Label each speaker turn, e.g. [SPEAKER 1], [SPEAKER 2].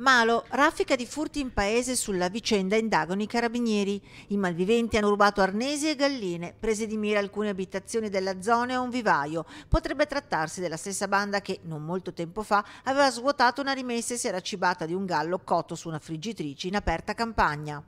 [SPEAKER 1] Malo, raffica di furti in paese sulla vicenda indagano i carabinieri. I malviventi hanno rubato arnesi e galline, prese di mira alcune abitazioni della zona e un vivaio. Potrebbe trattarsi della stessa banda che, non molto tempo fa, aveva svuotato una rimessa e si era cibata di un gallo cotto su una friggitrice in aperta campagna.